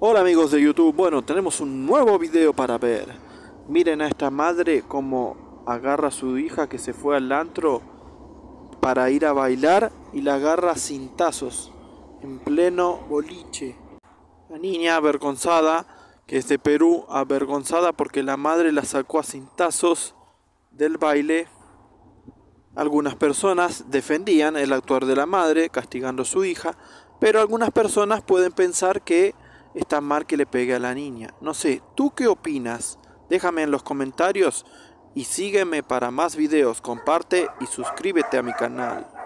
Hola amigos de YouTube, bueno, tenemos un nuevo video para ver. Miren a esta madre como agarra a su hija que se fue al antro para ir a bailar y la agarra sin tazos en pleno boliche. La niña avergonzada, que es de Perú, avergonzada porque la madre la sacó a cintazos del baile. Algunas personas defendían el actuar de la madre castigando a su hija, pero algunas personas pueden pensar que está mal que le pegue a la niña. No sé, ¿tú qué opinas? Déjame en los comentarios y sígueme para más videos, comparte y suscríbete a mi canal.